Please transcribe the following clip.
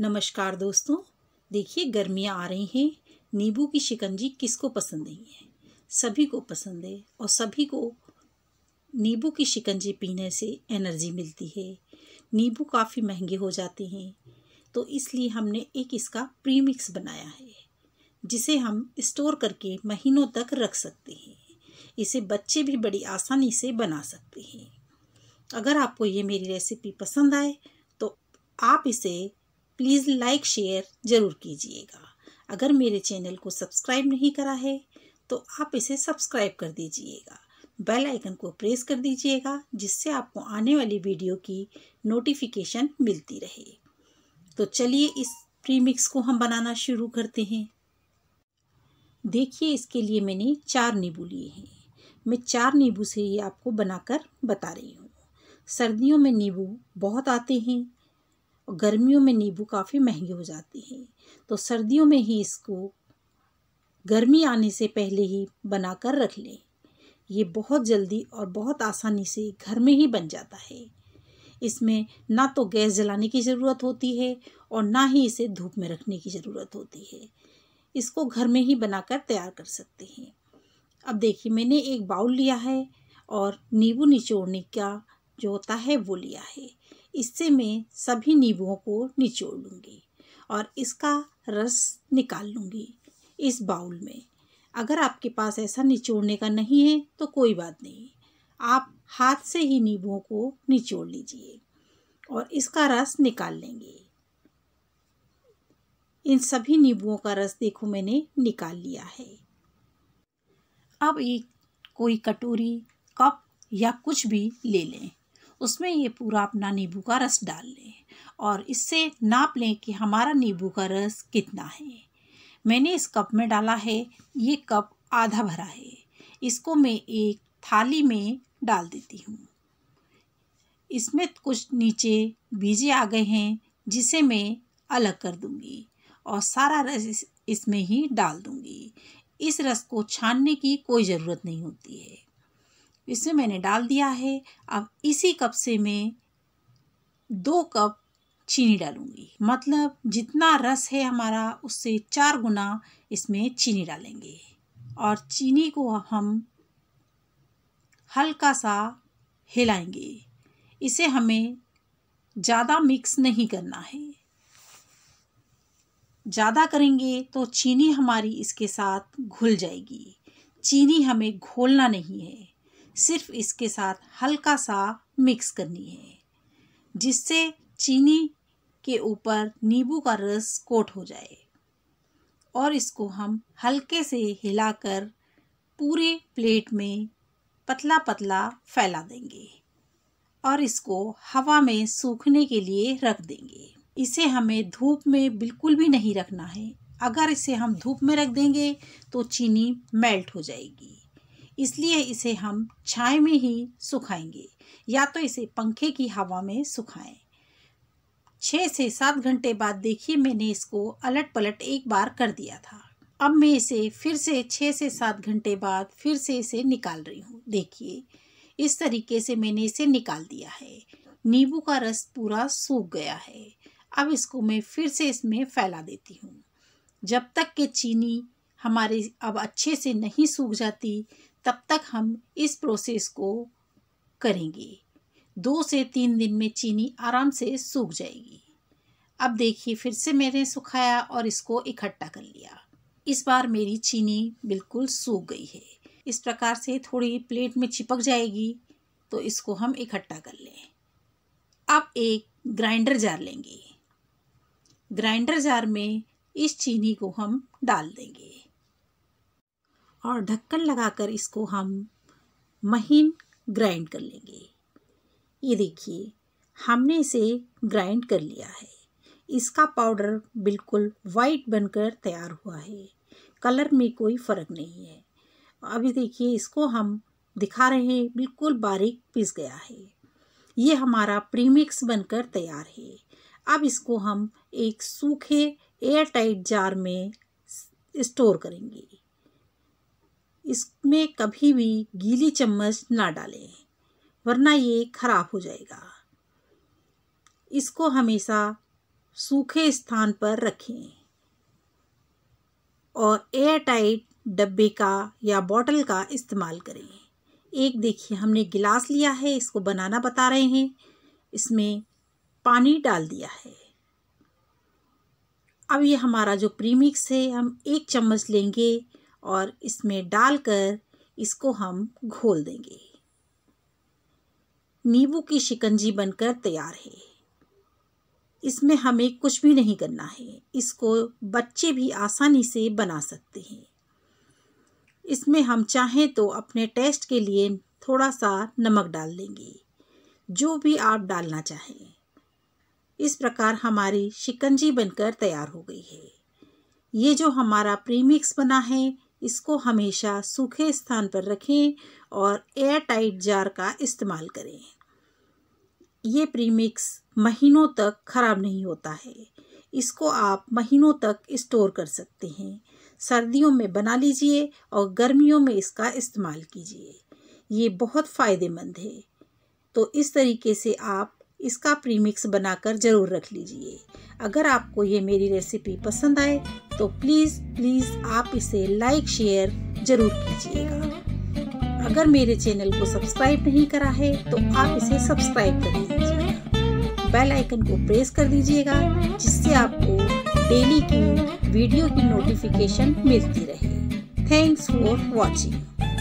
नमस्कार दोस्तों देखिए गर्मियाँ आ रही हैं नींबू की शिकंजी किसको पसंद नहीं है सभी को पसंद है और सभी को नींबू की शिकंजी पीने से एनर्जी मिलती है नींबू काफ़ी महंगे हो जाते हैं तो इसलिए हमने एक इसका प्रीमिक्स बनाया है जिसे हम स्टोर करके महीनों तक रख सकते हैं इसे बच्चे भी बड़ी आसानी से बना सकते हैं अगर आपको ये मेरी रेसिपी पसंद आए तो आप इसे प्लीज़ लाइक शेयर ज़रूर कीजिएगा अगर मेरे चैनल को सब्सक्राइब नहीं करा है तो आप इसे सब्सक्राइब कर दीजिएगा बेल आइकन को प्रेस कर दीजिएगा जिससे आपको आने वाली वीडियो की नोटिफिकेशन मिलती रहे तो चलिए इस प्रीमिक्स को हम बनाना शुरू करते हैं देखिए इसके लिए मैंने चार नींबू लिए हैं मैं चार नींबू से ये आपको बनाकर बता रही हूँ सर्दियों में नींबू बहुत आते हैं और गर्मियों में नींबू काफ़ी महंगे हो जाते हैं तो सर्दियों में ही इसको गर्मी आने से पहले ही बना कर रख लें ये बहुत जल्दी और बहुत आसानी से घर में ही बन जाता है इसमें ना तो गैस जलाने की ज़रूरत होती है और ना ही इसे धूप में रखने की ज़रूरत होती है इसको घर में ही बनाकर तैयार कर सकते हैं अब देखिए मैंने एक बाउल लिया है और नींबू निचोड़ने का जो होता है वो लिया है इससे मैं सभी नींबुओं को निचोड़ लूँगी और इसका रस निकाल लूँगी इस बाउल में अगर आपके पास ऐसा निचोड़ने का नहीं है तो कोई बात नहीं आप हाथ से ही नींबुओं को निचोड़ लीजिए और इसका रस निकाल लेंगे इन सभी नींबुओं का रस देखो मैंने निकाल लिया है अब एक कोई कटोरी कप या कुछ भी ले लें उसमें ये पूरा अपना नींबू का रस डाल लें और इससे नाप लें कि हमारा नींबू का रस कितना है मैंने इस कप में डाला है ये कप आधा भरा है इसको मैं एक थाली में डाल देती हूँ इसमें कुछ नीचे बीजे आ गए हैं जिसे मैं अलग कर दूँगी और सारा रस इसमें ही डाल दूँगी इस रस को छानने की कोई ज़रूरत नहीं होती है इसमें मैंने डाल दिया है अब इसी कप से मैं दो कप चीनी डालूंगी मतलब जितना रस है हमारा उससे चार गुना इसमें चीनी डालेंगे और चीनी को हम हल्का सा हिलाएंगे इसे हमें ज़्यादा मिक्स नहीं करना है ज़्यादा करेंगे तो चीनी हमारी इसके साथ घुल जाएगी चीनी हमें घोलना नहीं है सिर्फ इसके साथ हल्का सा मिक्स करनी है जिससे चीनी के ऊपर नींबू का रस कोट हो जाए और इसको हम हल्के से हिलाकर पूरे प्लेट में पतला पतला फैला देंगे और इसको हवा में सूखने के लिए रख देंगे इसे हमें धूप में बिल्कुल भी नहीं रखना है अगर इसे हम धूप में रख देंगे तो चीनी मेल्ट हो जाएगी इसलिए इसे हम छाए में ही सुखाएंगे या तो इसे पंखे की हवा में सुखाएं छः से सात घंटे बाद देखिए मैंने इसको अलट पलट एक बार कर दिया था अब मैं इसे फिर से छः से सात घंटे बाद फिर से इसे निकाल रही हूँ देखिए इस तरीके से मैंने इसे निकाल दिया है नींबू का रस पूरा सूख गया है अब इसको मैं फिर से इसमें फैला देती हूँ जब तक कि चीनी हमारे अब अच्छे से नहीं सूख जाती तब तक हम इस प्रोसेस को करेंगे दो से तीन दिन में चीनी आराम से सूख जाएगी अब देखिए फिर से मैंने सुखाया और इसको इकट्ठा कर लिया इस बार मेरी चीनी बिल्कुल सूख गई है इस प्रकार से थोड़ी प्लेट में चिपक जाएगी तो इसको हम इकट्ठा कर लें अब एक ग्राइंडर जार लेंगे ग्राइंडर जार में इस चीनी को हम डाल देंगे और ढक्कन लगाकर इसको हम महीन ग्राइंड कर लेंगे ये देखिए हमने इसे ग्राइंड कर लिया है इसका पाउडर बिल्कुल वाइट बनकर तैयार हुआ है कलर में कोई फ़र्क नहीं है अभी देखिए इसको हम दिखा रहे हैं बिल्कुल बारीक पिस गया है ये हमारा प्रीमिक्स बनकर तैयार है अब इसको हम एक सूखे एयर टाइट जार में स्टोर करेंगे इसमें कभी भी गीली चम्मच ना डालें वरना ये खराब हो जाएगा इसको हमेशा सूखे स्थान पर रखें और एयर टाइट डब्बे का या बॉटल का इस्तेमाल करें एक देखिए हमने गिलास लिया है इसको बनाना बता रहे हैं इसमें पानी डाल दिया है अब ये हमारा जो प्रीमिक्स है हम एक चम्मच लेंगे और इसमें डालकर इसको हम घोल देंगे नींबू की शिकंजी बनकर तैयार है इसमें हमें कुछ भी नहीं करना है इसको बच्चे भी आसानी से बना सकते हैं इसमें हम चाहें तो अपने टेस्ट के लिए थोड़ा सा नमक डाल देंगे जो भी आप डालना चाहें इस प्रकार हमारी शिकंजी बनकर तैयार हो गई है ये जो हमारा प्रीमिक्स बना है इसको हमेशा सूखे स्थान पर रखें और एयर टाइट जार का इस्तेमाल करें ये प्रीमिक्स महीनों तक ख़राब नहीं होता है इसको आप महीनों तक स्टोर कर सकते हैं सर्दियों में बना लीजिए और गर्मियों में इसका इस्तेमाल कीजिए ये बहुत फ़ायदेमंद है तो इस तरीके से आप इसका प्रीमिक्स बनाकर ज़रूर रख लीजिए अगर आपको ये मेरी रेसिपी पसंद आए तो प्लीज़ प्लीज़ आप इसे लाइक शेयर ज़रूर कीजिएगा अगर मेरे चैनल को सब्सक्राइब नहीं करा है तो आप इसे सब्सक्राइब कर दीजिएगा बेल आइकन को प्रेस कर दीजिएगा जिससे आपको डेली की वीडियो की नोटिफिकेशन मिलती रहे थैंक्स फॉर वॉचिंग